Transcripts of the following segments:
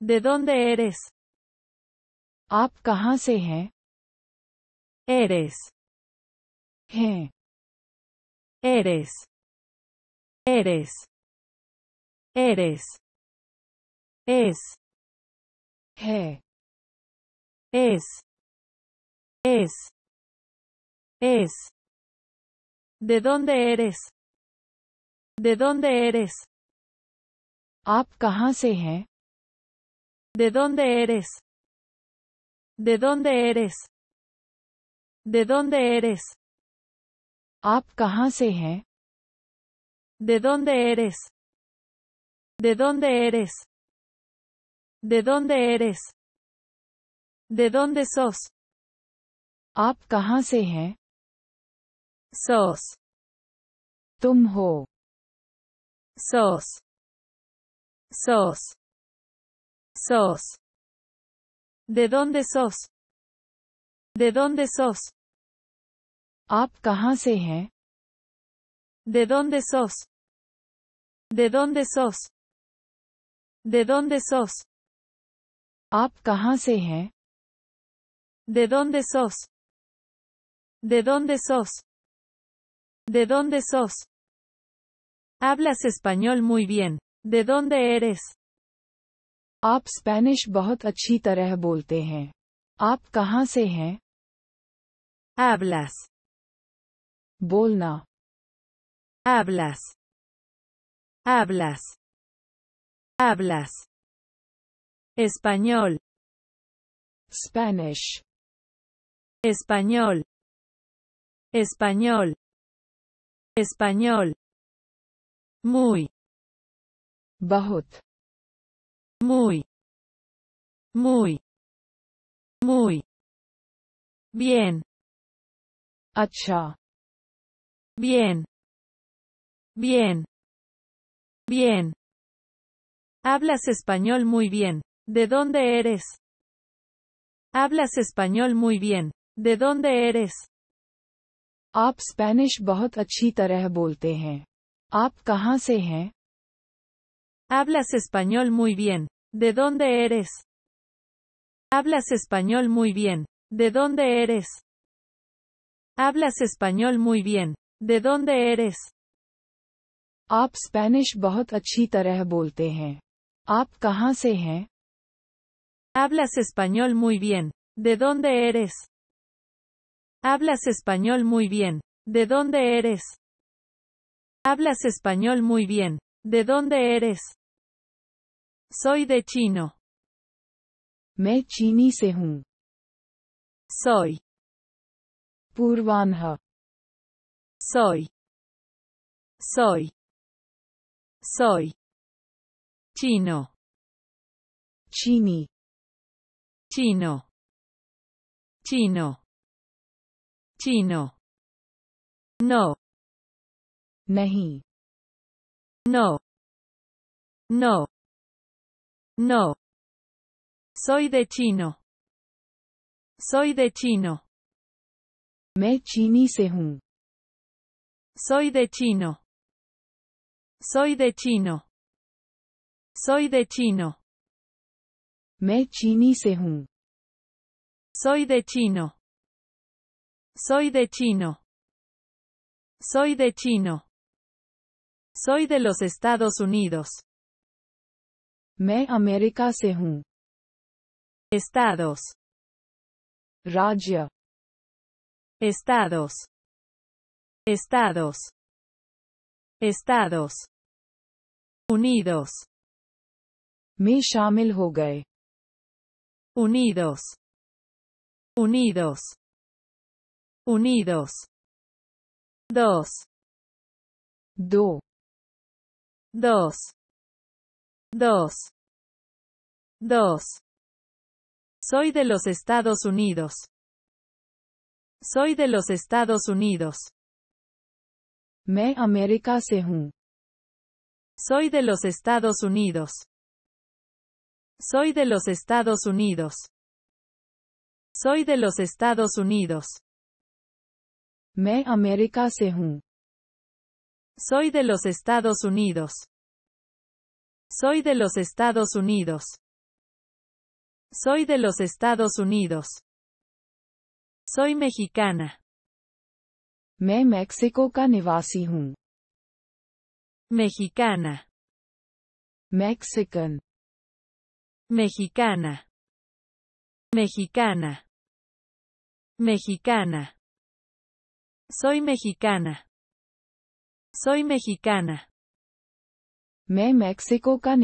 ¿De dónde eres? ¿Aap kahan se Eres. He. Eres. Eres. Eres. Es. He. Es. Es. Es. ¿De dónde eres? ¿De dónde eres? ¿Aap ¿De dónde eres? ¿De dónde eres? ¿De dónde eres? आप ¿De dónde eres? ¿De dónde eres? ¿De dónde eres? ¿De dónde sos? आप Sos. Sos. Sos. ¿De dónde sos? ¿De dónde sos? आप ¿De dónde sos? ¿De dónde sos? ¿De dónde sos? आप ¿De dónde sos? ¿De dónde sos? ¿De dónde sos? Hablas español muy bien. ¿De dónde eres? आप Spanish बहुत अच्छी तरह बोलते हैं आप कहाँ से हैं एबलेस बोलना एबलेस एबलेस एबलेस इस्पान्योल स्पेनिश इस्पान्योल इस्पान्योल इस्पान्योल मुई बहुत Muy. Muy. Muy. Bien. Acha. Bien. Bien. Bien. Hablas español muy bien. ¿De dónde eres? Hablas español muy bien. ¿De dónde eres? आप Spanish बहुत अच्छी तरह बोलते हैं Hablas español muy bien. ¿De dónde eres? Hablas español muy bien. ¿De dónde eres? Hablas español muy bien. ¿De dónde eres? Hablas español muy bien. ¿De dónde eres? Hablas español muy bien. ¿De dónde eres? Hablas español muy bien. ¿De dónde eres? Soy de chino. Me chini se hun. Soy. Purvanha. Soy. Soy. Soy. Chino. Chini. Chino. Chino. Chino. No. Nahi. No. No. No. Soy de chino. Soy de chino. Me chini Soy de chino. Soy de chino. Soy de chino. Me chini Soy de chino. Soy de chino. Soy de chino. Soy de los Estados Unidos. Me América se hun. Estados. Raja. Estados. Estados. Estados. Unidos. Me shamil ho Unidos. Unidos. Unidos. Dos. Do. Dos. 2. 2. Soy de los Estados Unidos. Soy de los Estados Unidos. Me América se Soy de los Estados Unidos. Soy de los Estados Unidos. Soy de los Estados Unidos. Me América según. Soy de los Estados Unidos. Soy de los Estados Unidos. Soy de los Estados Unidos. Soy mexicana. Me México ca Mexicana. Mexican. Mexicana. Mexicana. Mexicana. Soy mexicana. Soy mexicana. Me Mexico का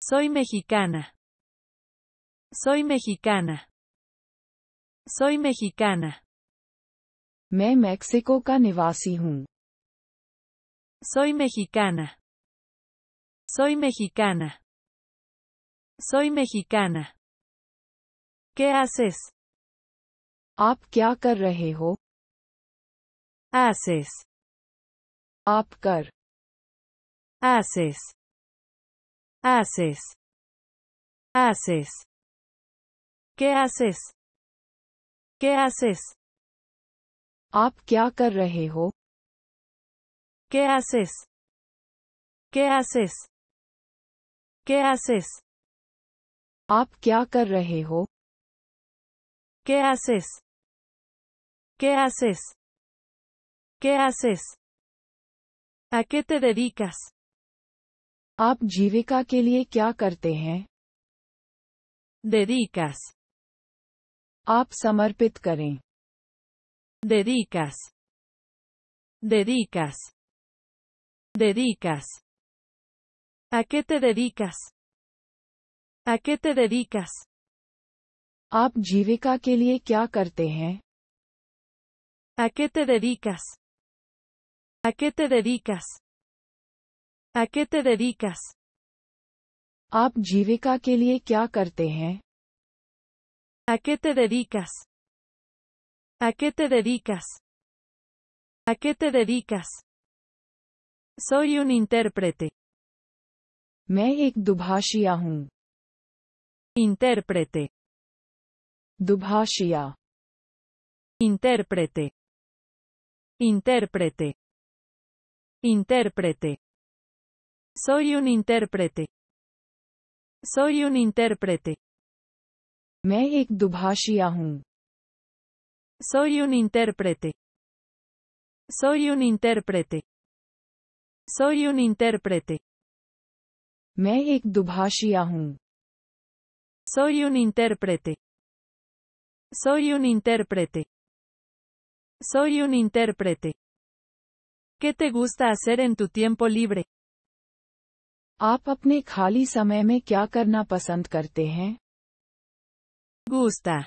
Soy mexicana. Soy mexicana. Soy mexicana. Me México का Soy mexicana. Soy mexicana. Soy mexicana. ¿Qué haces? आप क्या Haces. आप haces, haces, haces. ¿Qué haces? ¿Qué haces? आप ¿Qué haces? ¿Qué haces? ¿Qué haces? आप ¿Qué haces? ¿Qué haces? ¿Qué haces? ¿A qué te dedicas? आप जीविका के लिए क्या करते हैं Dedicas. आप समर्पित करें Dedicas. Dedicas. Dedicas. ¿A qué te dedicas? ¿A qué te dedicas? आप जीविका के लिए क्या करते हैं ¿A qué te dedicas? ¿A qué te dedicas? ¿A qué te dedicas? आप जीविका के लिए ¿A qué te dedicas? ¿A qué te dedicas? ¿A qué te dedicas? Soy un intérprete. मैं एक दुभाषिया Intérprete. Dubhashia. Intérprete. Intérprete. Intérprete. Soy un intérprete. Soy un intérprete. Me ek Soy un intérprete. Soy un intérprete. Soy un intérprete. me ek Soy un intérprete. Soy un intérprete. Soy un intérprete. ¿Qué te gusta hacer en tu tiempo libre? आप अपने खाली समय में क्या करना पसंद करते हैं गुस्ता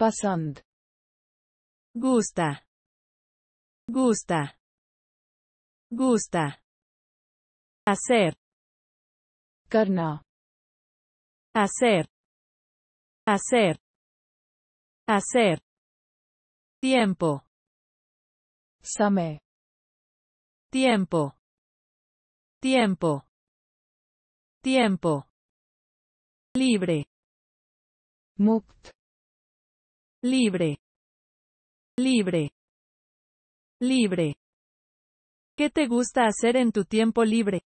पसंद गुस्ता गुस्ता गुस्ता असैर करना असैर असैर असैर tiempo समय tiempo tiempo, tiempo, libre, mukt, libre, libre, libre. ¿Qué te gusta hacer en tu tiempo libre?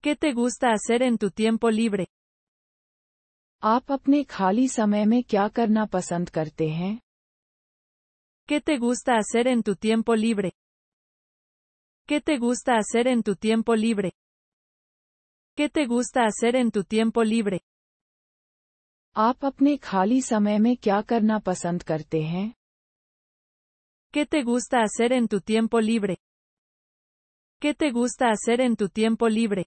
¿Qué te gusta hacer en tu tiempo libre? आप अपने खाली ¿Qué te gusta hacer en tu tiempo libre? ¿Qué te gusta hacer en tu tiempo libre? ¿Qué te gusta hacer en tu tiempo libre? ¿Qué te gusta hacer en tu tiempo libre? ¿Qué te gusta hacer en tu tiempo libre?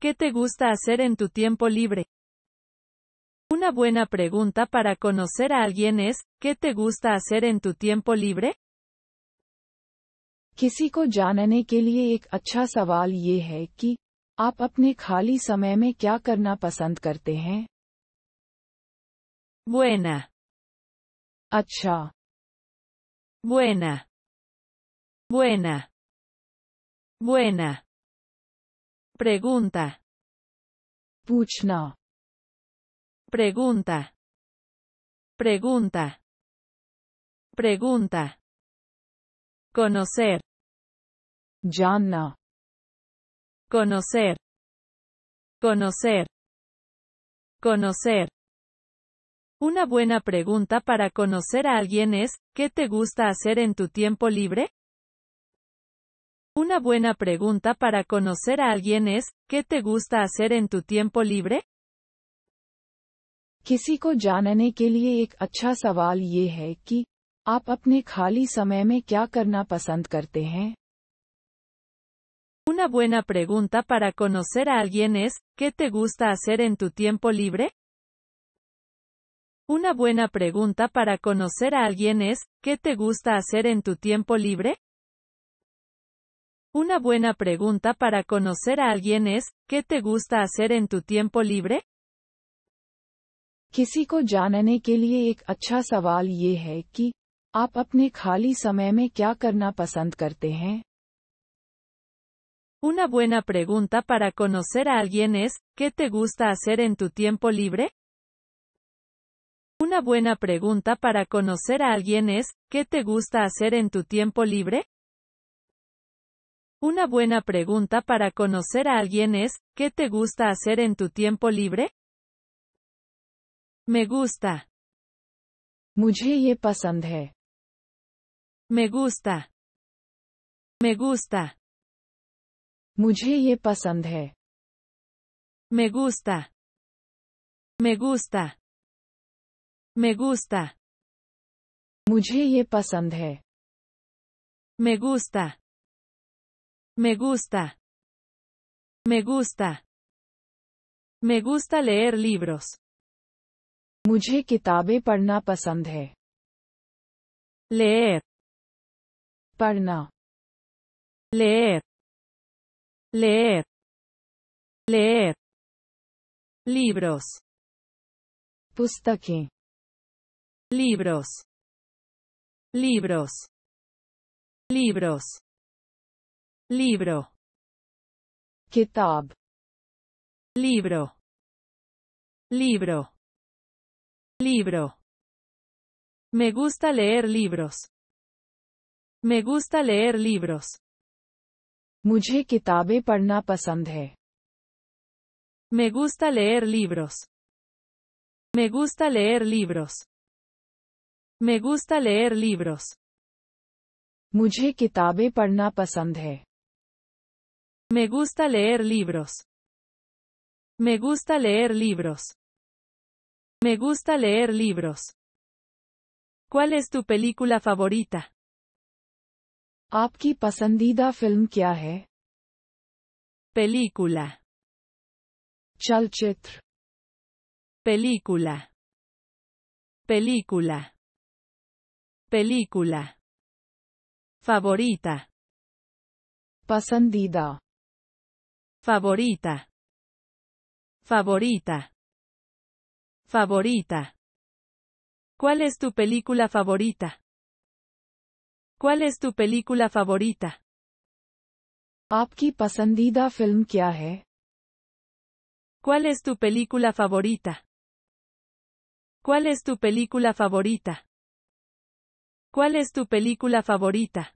¿Qué te gusta hacer en tu tiempo libre? Una buena pregunta para conocer a alguien es, ¿qué te gusta hacer en tu tiempo libre? किसी को जानने के लिए एक अच्छा सवाल ये है कि आप अपने खाली समय में क्या करना पसंद करते हैं Buena. अच्छा Buena. Buena. Buena. Pregunta. पूछना Pregunta. Pregunta. Pregunta. conocer, Janna. Conocer. Conocer. Conocer. Una buena pregunta para conocer a alguien es, ¿qué te gusta hacer en tu tiempo libre? Una buena pregunta para conocer a alguien es, ¿qué te gusta hacer en tu tiempo libre? जानने के लिए एक una buena pregunta para conocer a alguien es, ¿qué te gusta hacer en tu tiempo libre? Una buena pregunta para conocer a alguien es, ¿qué te gusta hacer en tu tiempo libre? Una buena pregunta para conocer a alguien es, ¿qué te gusta hacer en tu tiempo libre? किसी को जानने के लिए एक अच्छा सवाल una buena pregunta para conocer a alguien es, ¿qué te gusta hacer en tu tiempo libre? Una buena pregunta para conocer a alguien es, ¿qué te gusta hacer en tu tiempo libre? Una buena pregunta para conocer a alguien es, ¿qué te gusta hacer en tu tiempo libre? Me gusta. Mujhe Me gusta. Me gusta. मुझे ये पसंद है. Me gusta. Me gusta. Me gusta. मुझे ये पसंद है. Me gusta. Me gusta. Me gusta. Me gusta leer libros. मुझे किताबें पढ़ना पसंद है. Leer. Leer. Leer. Leer. Libros. Pustaki. Libros. Libros. Libros. Libro. Kitab. Libro. Libro. Libro. Me gusta leer libros. Me gusta leer libros. Mujhe kitabe Me gusta leer libros. Me gusta leer libros. Me gusta leer libros. Me gusta leer libros. Me gusta leer libros. Me gusta leer libros. ¿Cuál es tu película favorita? Pasandida pasandida film Película. Chalchitr. Película. Película. Película. Favorita. Pasandida. Favorita. Favorita. Favorita. ¿Cuál es tu película favorita? ¿Cuál es tu película favorita? apki pasandida film ¿Cuál es tu película favorita? ¿Cuál es tu película favorita? ¿Cuál es tu película favorita?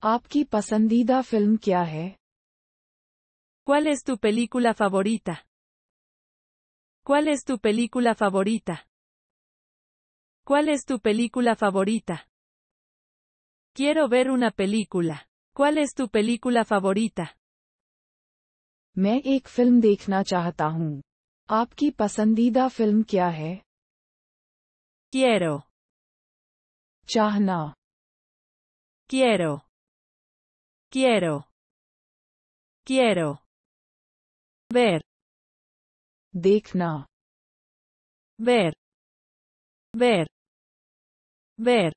¿Cuál es tu película favorita? ¿Cuál es tu película favorita? ¿Cuál es tu película favorita? Quiero ver una película. ¿Cuál es tu película favorita? Me ek film dekhna chahta हूँ Aapki pasandida film Quiero. Chahna. Quiero. Quiero. Quiero. Ver. Dekhna. Ver. Ver. Ver.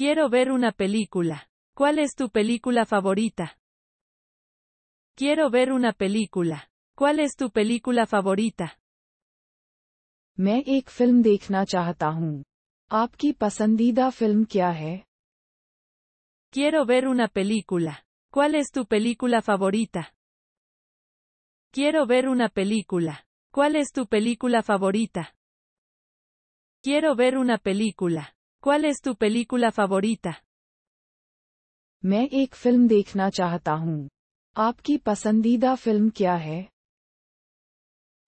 Quiero ver una película. ¿Cuál es tu película favorita? Quiero ver una película. ¿Cuál es tu película favorita? Quiero ver una película. ¿Cuál es tu película favorita? Quiero ver una película. ¿Cuál es tu película favorita? Quiero ver una película. ¿Cuál es tu película favorita? मैं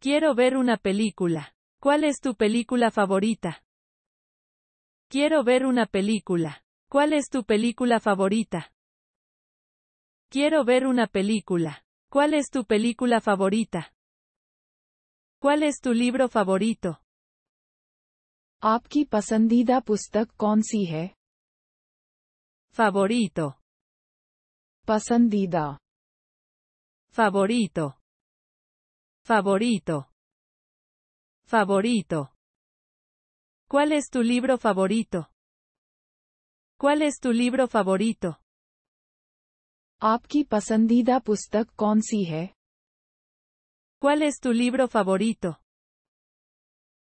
Quiero ver una película. ¿Cuál es tu película favorita? Quiero ver una película. ¿Cuál es tu película favorita? Quiero ver una película. ¿Cuál es tu película favorita? ¿Cuál es tu libro favorito? Abki pasandida pustak कौन Favorito. Pasandida. Favorito. Favorito. Favorito. ¿Cuál es tu libro favorito? ¿Cuál es tu libro favorito? apki pasandida पुस्तक कौन ¿Cuál es tu libro favorito?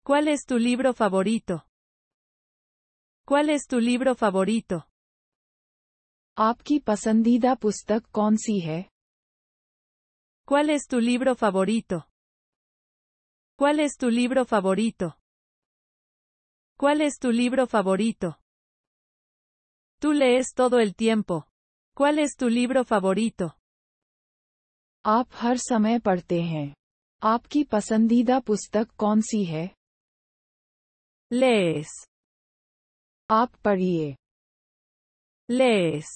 ¿Cuál es tu libro favorito? ¿Cuál es tu libro favorito? ¿Cuál es tu libro favorito? ¿Cuál es tu libro favorito? ¿Cuál es tu libro favorito? Tú lees todo el tiempo. ¿Cuál es tu libro favorito? आप हर समय पढ़ते हैं। Lees. ap पढ़िए Lees.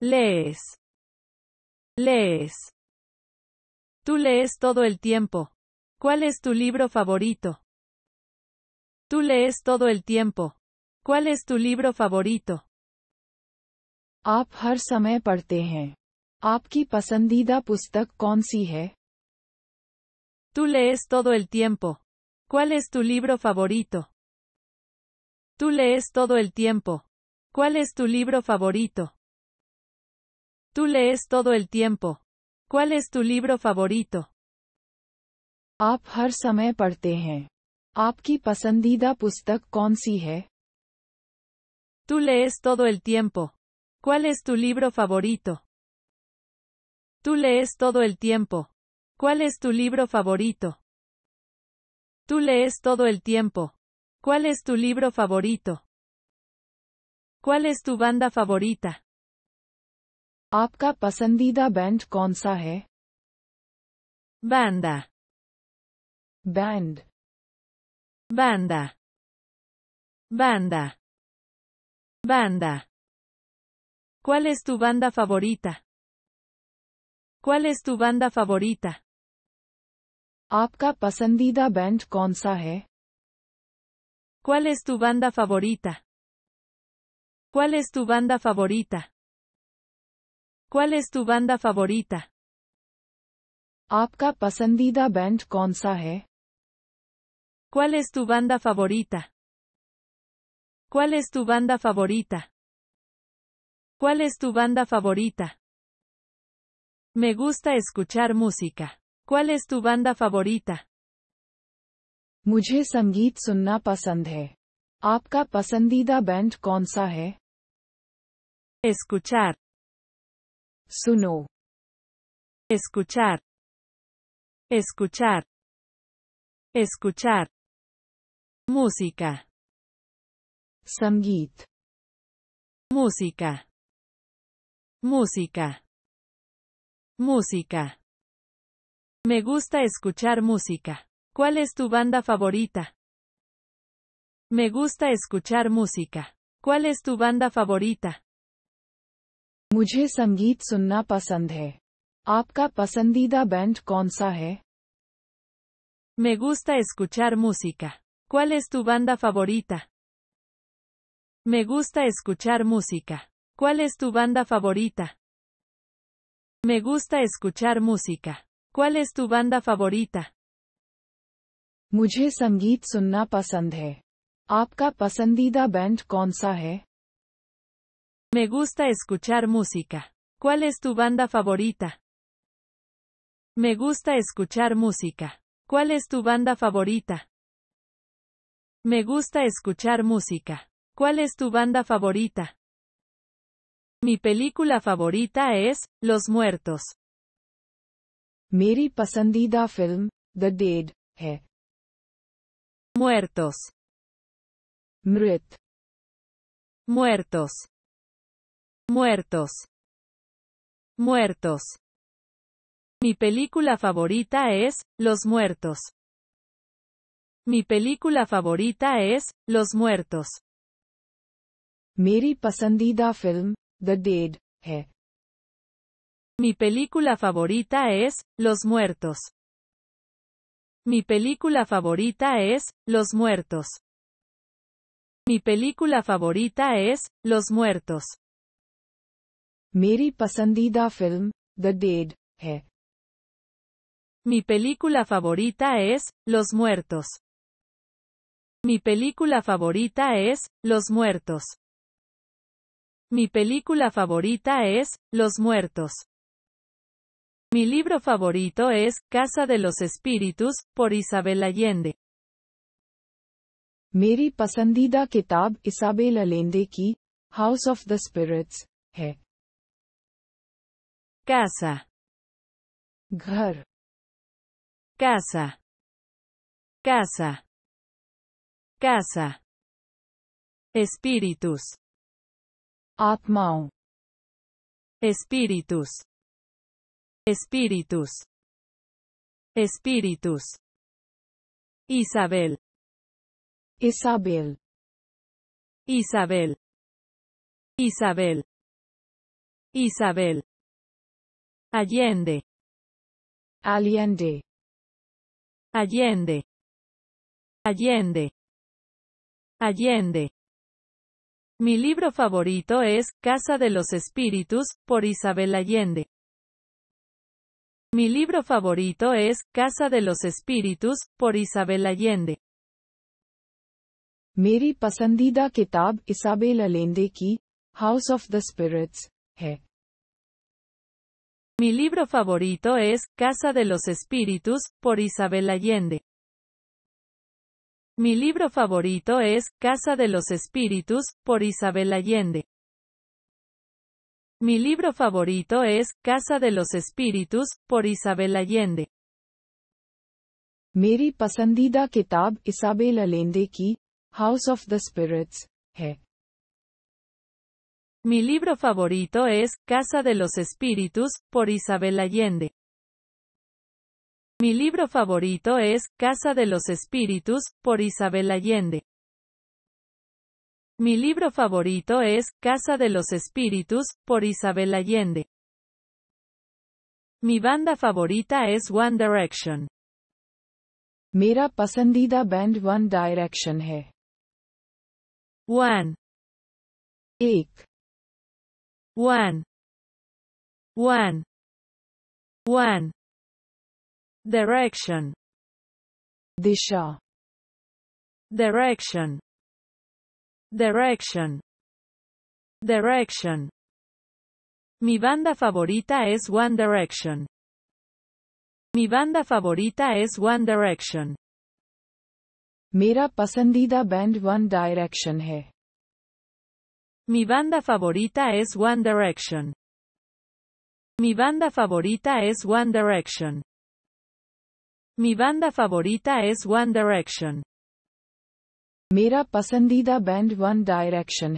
Lees. Lees. Tú lees todo el tiempo. ¿Cuál es tu libro favorito? Tú lees todo el tiempo. ¿Cuál es tu libro favorito? ap har samay pasandida hain. Aapki Tú lees todo el tiempo. ¿Cuál es tu libro favorito? Tú lees todo el tiempo. ¿Cuál es tu libro favorito? Tú lees todo el tiempo. ¿Cuál es tu libro favorito? Tú lees todo el tiempo. ¿Cuál es tu libro favorito? Tú lees todo el tiempo. ¿Cuál es tu libro favorito? Tú lees todo el tiempo. ¿Cuál es tu libro favorito? ¿Cuál es tu banda favorita? आपका पसंदीदा band Banda. Band. Banda. Banda. Banda. ¿Cuál es tu banda favorita? ¿Cuál es tu banda favorita? आपका पसंदीदा बैंड कौन ¿Cuál es tu banda favorita? ¿Cuál es tu banda favorita? ¿Cuál es tu banda favorita? ¿Cuál es tu banda favorita? ¿Cuál es tu banda favorita? ¿Cuál es tu banda favorita? Me gusta escuchar música. ¿Cuál es tu banda favorita? मुझे संगीत सुनना पसंद है आपका पसंदीदा बैंड कौन सा है Escuchar. सुनो Escuchar. Escuchar. Escuchar. Música. संगीत Música. Música. Música. Me gusta escuchar música. ¿Cuál es tu banda favorita? Me gusta escuchar música. ¿Cuál es tu banda favorita? Me gusta escuchar música. ¿Cuál es tu banda favorita? Me gusta escuchar música. ¿Cuál es tu banda favorita? Me gusta escuchar música. ¿Cuál es tu banda favorita? मुझे संगीत सुनना पसंद है आपका पसंदीदा Me gusta escuchar música. ¿Cuál es tu banda favorita? Me gusta escuchar música. ¿Cuál es tu banda favorita? Me gusta escuchar música. ¿Cuál es tu banda favorita? Mi película favorita es Los Muertos. मेरी Pasandida Film, The Dead, है muertos muertos muertos muertos Mi película favorita es Los muertos. Mi película favorita es Los muertos. Meri pasandida film The Dead He. Mi película favorita es, Los Muertos. Mi película favorita es, Los Muertos. Mi película favorita es, Los Muertos. Miri pasandida film, The Dead, Mi película favorita es, Los Muertos. Mi película favorita es, Los Muertos. Mi película favorita es, Los Muertos. Mi libro favorito es Casa de los Espíritus, por Isabel Allende. Meri pasandida kitab Isabel Allende ki, House of the Spirits, he. Casa. Ghar. Casa. Casa. Casa. Espíritus. Atmao. Espíritus. Espíritus. Espíritus. Isabel. Isabel. Isabel. Isabel. Isabel. Allende. Allende. Allende. Allende. Allende. Mi libro favorito es Casa de los Espíritus, por Isabel Allende. Mi libro favorito es Casa de los Espíritus, por Isabel Allende. Miri Pasandida Kitab Isabel Allende House of the Spirits. Mi libro favorito es Casa de los Espíritus, por Isabel Allende. Mi libro favorito es Casa de los Espíritus, por Isabel Allende. Mi libro favorito es Casa de los Espíritus, por Isabel Allende. Miri Pasandida Kitab Isabel Allende Ki, House of the Spirits. Mi libro favorito es Casa de los Espíritus, por Isabel Allende. Mi libro favorito es Casa de los Espíritus, por Isabel Allende. Mi libro favorito es Casa de los Espíritus, por Isabel Allende. Mi banda favorita es One Direction. Mira pasandida band One Direction One. Ek. One. One. One. Direction. Disha. Direction. Direction. Direction. Mi banda favorita es One Direction. Mi banda favorita es One Direction. Mira pasandida Band One Direction Mi banda favorita es One Direction. Mi banda favorita es One Direction. Mi banda favorita es One Direction. Mira pasandida band One Direction.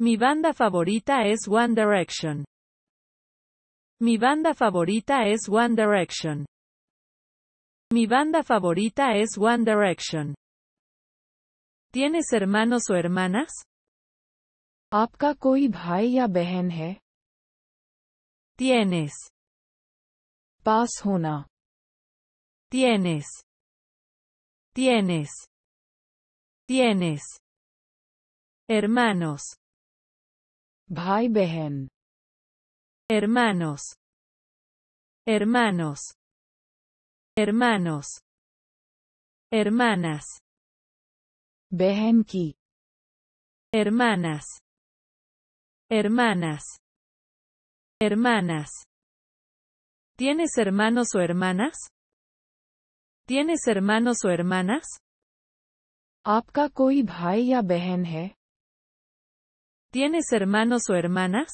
Mi banda favorita es One Direction. Mi banda favorita es One Direction. Mi banda favorita es One Direction. ¿Tienes hermanos o hermanas? ¿Apka koi bhai ya ¿Tienes? Pas hona. ¿Tienes? ¿Tienes? Tienes. Hermanos. Bhai Behen. Hermanos. Hermanos. Hermanos. Hermanas. Behen ki. Hermanas. Hermanas. Hermanas. ¿Tienes hermanos o hermanas? ¿Tienes hermanos o hermanas? ¿Apka koi bhai ya hai? ¿Tienes hermanos o hermanas?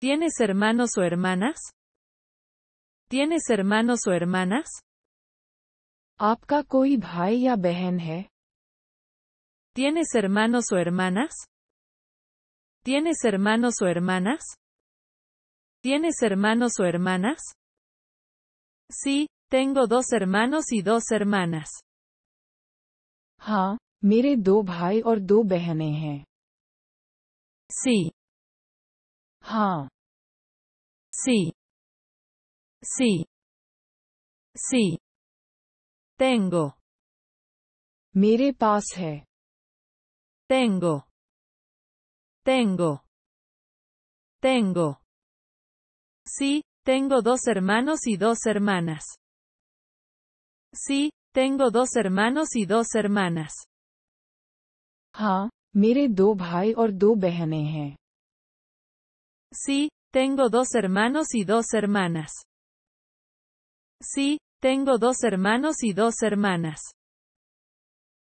¿Tienes hermanos o hermanas? ¿Tienes hermanos o hermanas? ¿Apka koi bhai ya hai? ¿Tienes hermanos o hermanas? ¿Tienes hermanos o hermanas? ¿Tienes hermanos o hermanas? Sí, tengo dos hermanos y dos hermanas. हाँ मेरे दो भाई और दो बहने हैं सी हाँ सी सी सी तेंगो मेरे पास है तेंगो तेंगो तेंगो सी तेंगो दो सरमानो सी दो सरमानस सी Tengo dos hermanos y dos hermanas. Ja, mire do bhai Sí, tengo dos hermanos y dos hermanas. Sí, tengo dos hermanos y dos hermanas.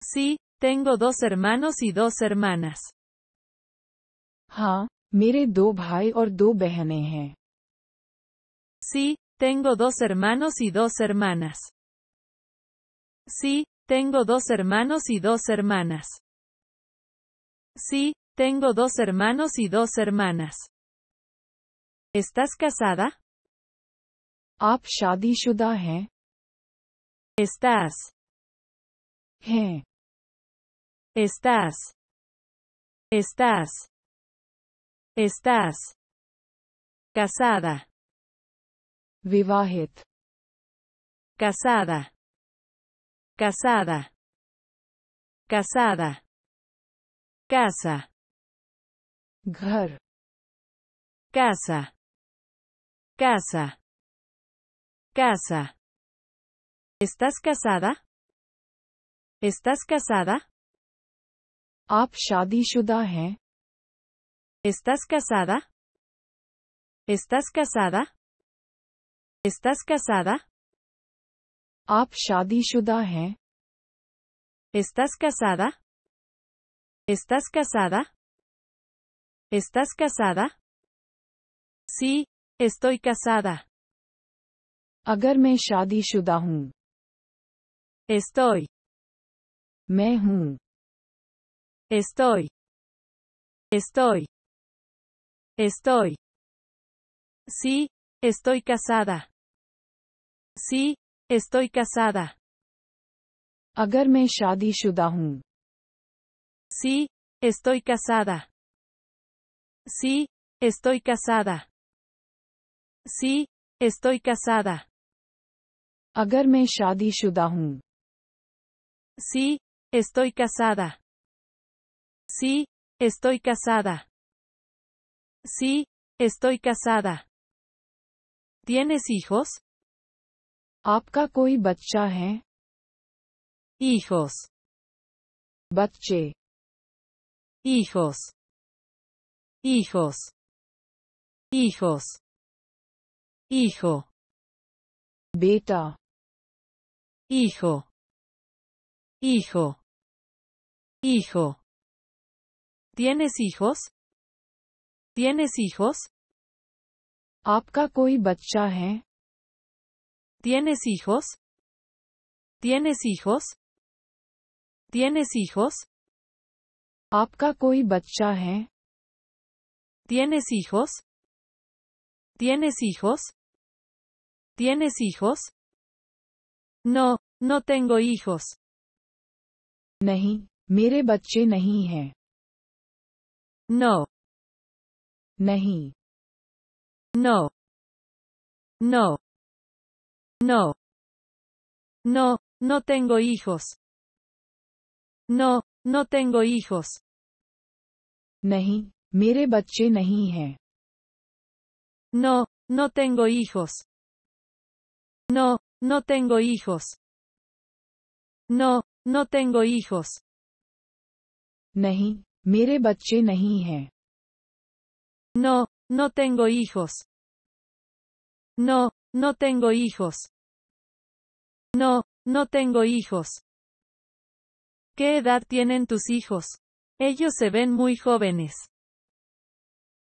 Sí, tengo dos hermanos y dos hermanas. Ja, mire do Sí, tengo dos hermanos y dos hermanas. Sí, tengo dos hermanos y dos hermanas. Sí, tengo dos hermanos y dos hermanas. ¿Estás casada? आप Estás. Estás. Estás. Estás. Casada. Vivahit. Casada casada, casada, casa, ghar, casa, casa, casa. ¿Estás casada? ¿Estás casada? ¿Estás casada? ¿Estás casada? ¿Estás casada? आप शादीशुदा हैं ¿Estás casada? ¿Estás casada? ¿Estás casada? Sí, estoy casada. अगर मैं शादीशुदा हूँ Estoy. मैं हूँ Estoy. Estoy. Estoy. Sí, estoy casada. Sí, Estoy casada. me shadi Shudahun. Sí, estoy casada. Sí, estoy casada. Sí, estoy casada. me shadi Sí, estoy casada. Sí, estoy casada. Sí, estoy casada. ¿Tienes hijos? आपका कोई Hijos. Hijos. Hijos. Hijos. Hijo. Beta. Hijo. Hijo. Hijo. ¿Tienes hijos? ¿Tienes hijos? आपका कोई बच्चा ¿Tienes hijos? ¿Tienes hijos? ¿Tienes hijos? ¿Tienes hijos? ¿Tienes hijos? ¿Tienes hijos? No, no tengo hijos. No, No. Nahi. No. No. No. No, no tengo hijos. No, no tengo hijos. No, मेरे बच्चे No, no tengo hijos. No, no tengo hijos. No, no tengo hijos. मेरे No, no tengo hijos. No, no tengo hijos. No, no tengo hijos. ¿Qué edad tienen tus hijos? Ellos se ven muy jóvenes.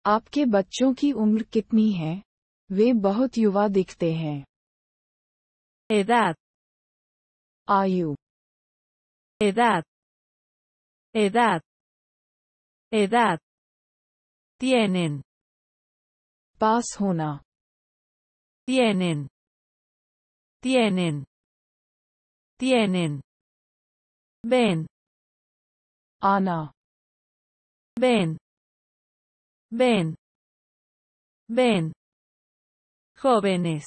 ¿Apke बच्चों ki umr kitni hai? Ve bahut yuva dikte hain. Edad. Ayu. Edad. Edad. Edad. Tienen. Pas hona tienen tienen tienen ven ana ven ven ven jóvenes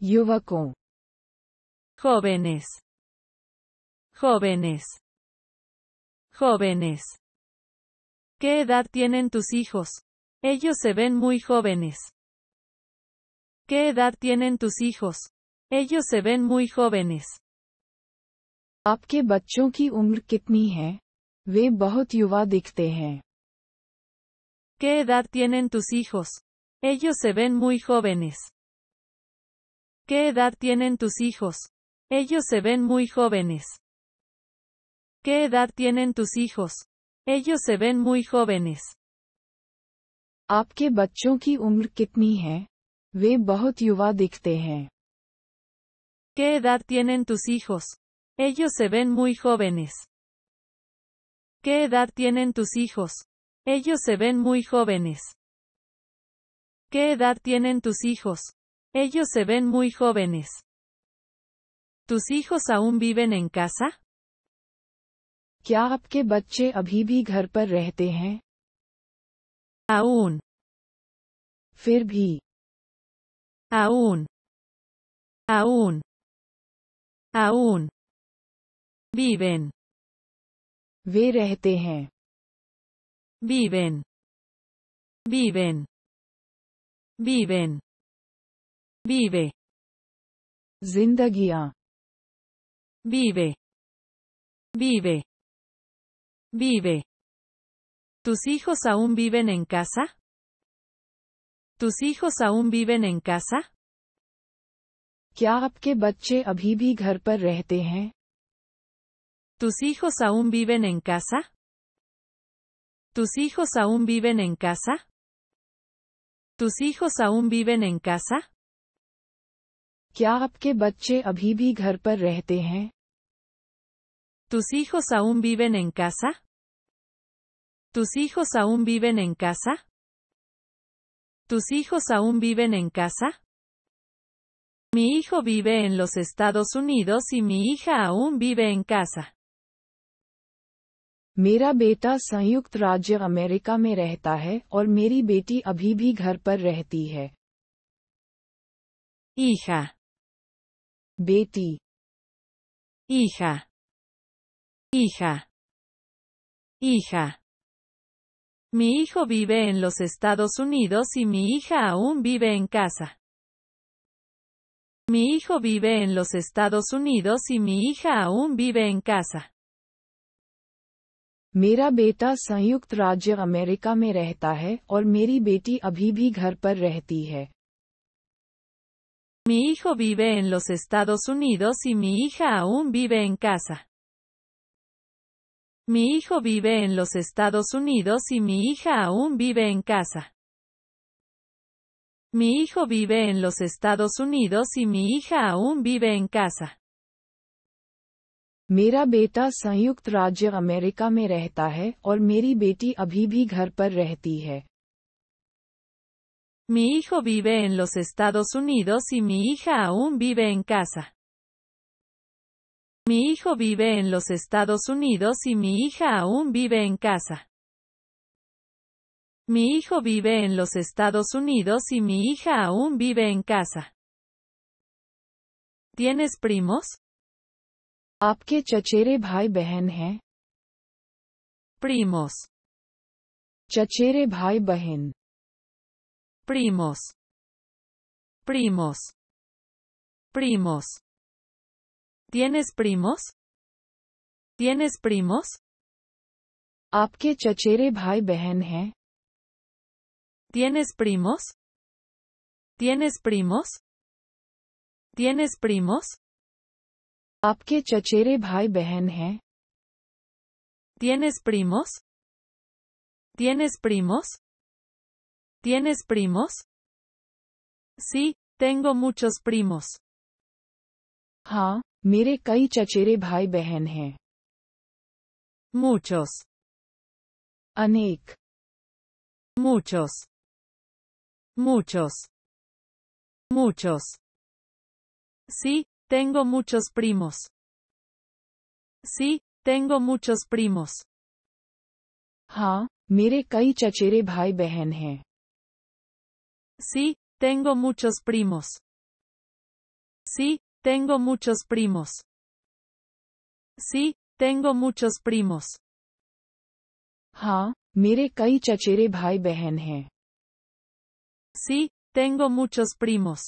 yuvakon jóvenes jóvenes jóvenes ¿Qué edad tienen tus hijos? Ellos se ven muy jóvenes. ¿Qué edad tienen tus hijos? Ellos se ven muy jóvenes. आपके बच्चों की उम्र कितनी है वे बहुत युवा दिखते ¿Qué edad tienen tus hijos? Ellos se ven muy jóvenes. ¿Qué edad tienen tus hijos? Ellos se ven muy jóvenes. ¿Qué edad tienen tus hijos? Ellos se ven muy jóvenes. आपके ¿Qué edad tienen tus hijos? Ellos se ven muy jóvenes. ¿Qué edad tienen tus hijos? Ellos se ven muy jóvenes. ¿Qué edad tienen tus hijos? Ellos se ven muy jóvenes. ¿Tus hijos aún viven en casa? ¿Qué Aún aún, aún, aún, viven, viven, este viven, viven, viven, vive, guía. vive, vive, vive. ¿Tus hijos aún viven en casa? ¿Tus hijos aún viven en casa? क्या आपके बच्चे अभी भी घर पर रहते हैं ¿Tus hijos aún viven en casa? ¿Tus hijos aún viven en casa? ¿Tus hijos aún viven en casa? क्या आपके बच्चे अभी भी घर पर रहते हैं ¿Tus hijos aún viven en casa? ¿Tus hijos aún viven en casa? ¿Tus hijos aún viven en casa? Mi hijo vive en los Estados Unidos y mi hija aún vive en casa. Mira beta संयुक्त राज्य अमेरिका में रहता है और मेरी बेटी अभी भी घर पर रहती है Hija. Betty. Hija. Hija. Hija. Mi hijo vive en los Estados Unidos y mi hija aún vive en casa. Mi hijo vive en los Estados Unidos y mi hija aún vive en casa. Mi hijo vive en los Estados Unidos y mi hija aún vive en casa. Mi hijo vive en los Estados Unidos y mi hija aún vive en casa. Mi hijo vive en los Estados Unidos y mi hija aún vive en casa. Mi hijo vive en los Estados Unidos y mi hija aún vive en casa. Mi hijo vive en los Estados Unidos y mi hija aún vive en casa. Mi hijo vive en los Estados Unidos y mi hija aún vive en casa. ¿Tienes primos? Primos. Primos. Primos. Primos. ¿Tienes primos? ¿Tienes primos? ¿Apke ¿Tienes primos? ¿Tienes primos? ¿Tienes primos? ¿Apke ¿Tienes primos? ¿Tienes primos? ¿Tienes primos? Sí, tengo muchos primos. Ah mire कई चचेरे भाई बहन हैं Muchos. अनेक Muchos. Muchos. Muchos. Sí, tengo muchos primos. Sí, tengo muchos primos. ja, mire कई चचेरे भाई Sí, tengo muchos primos. Sí, tengo muchos primos. Sí, tengo muchos primos. Ha, mire, kai chachere bhai Sí, tengo muchos primos.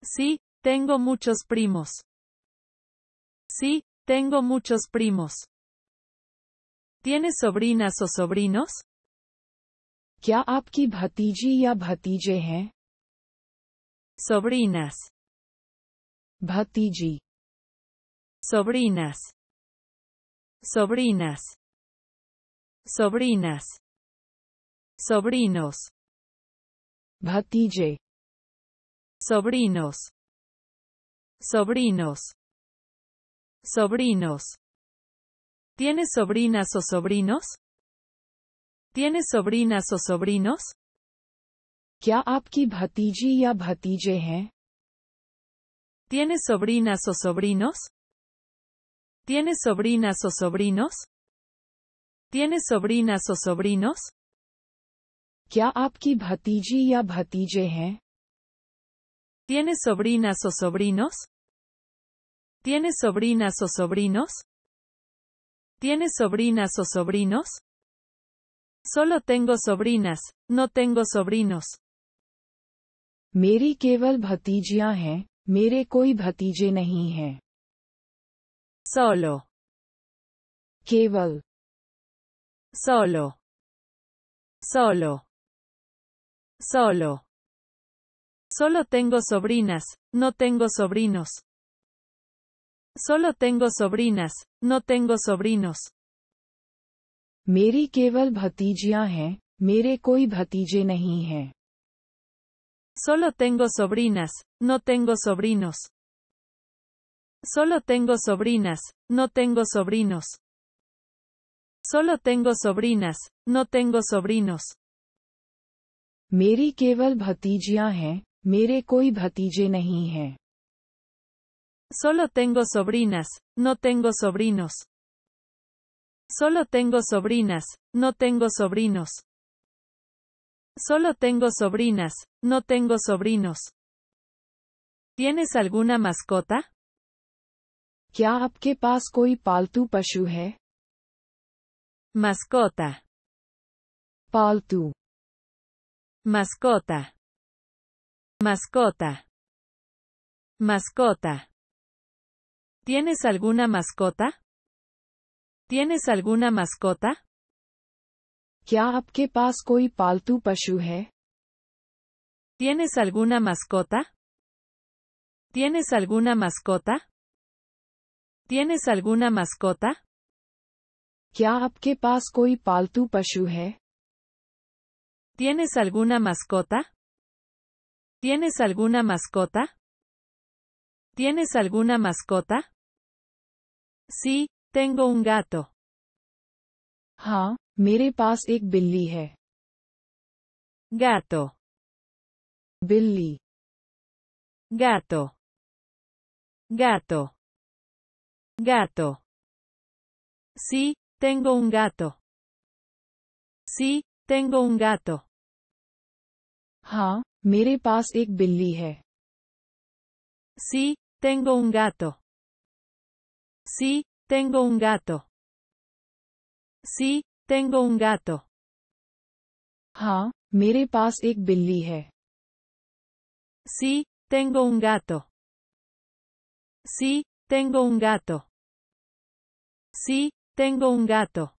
Sí, tengo muchos primos. Sí, tengo muchos primos. ¿Tienes sobrinas o sobrinos? bhatiji ya Sobrinas. Bhatiji. Sobrinas. Sobrinas. Sobrinas. Sobrinos. Bhatije. Sobrinos. Sobrinos. Sobrinos. ¿Tienes sobrinas o sobrinos? ¿Tienes sobrinas o sobrinos? ¿Qué aapki bhatiji ya bhatije ¿Tienes sobrinas o sobrinos? ¿Tienes sobrinas o sobrinos? ¿Tienes sobrinas o sobrinos? tiene ¿Tienes sobrinas o sobrinos? ¿Tienes sobrinas o sobrinos? ¿Tienes sobrinas o sobrinos? Solo tengo sobrinas, no tengo sobrinos. मेरे कोई भतीजे नहीं हैं सोलो केवल सोलो सोलो सोलो Solo tengo sobrinas, no tengo sobrinos. Solo tengo sobrinas, no tengo sobrinos. मेरी केवल भतीजियां हैं मेरे कोई भतीजे नहीं हैं Solo tengo sobrinas, no tengo sobrinos. Solo tengo sobrinas, no tengo sobrinos. Solo tengo sobrinas, no tengo sobrinos. Mi Solo tengo sobrinas, no tengo sobrinos. Solo tengo sobrinas, no tengo sobrinos. Solo tengo sobrinas, no tengo sobrinos. ¿Tienes alguna mascota? ¿Qué आपके पास y pal पशु है mascota tu. mascota mascota mascota ¿Tienes alguna mascota? ¿Tienes alguna mascota? क्या आपके पास कोई पालतू पशु ¿Tienes alguna mascota? ¿Tienes alguna mascota? ¿Tienes alguna mascota? ¿Tienes alguna mascota? ¿Tienes alguna mascota? ¿Tienes alguna mascota? Sí, tengo un gato. Ah. मेरे पास एक बिल्ली है गैतो बिल्ली गैतो गैतो गैतो सी तेंगो उन गैतो सी तेंगो उन गैतो हाँ मेरे पास एक बिल्ली है सी तेंगो उन गैतो सी तेंगो उन गैतो सी Tengo un gato. Ha, pas Sí, tengo un gato. Sí, tengo un gato. Sí, tengo un gato.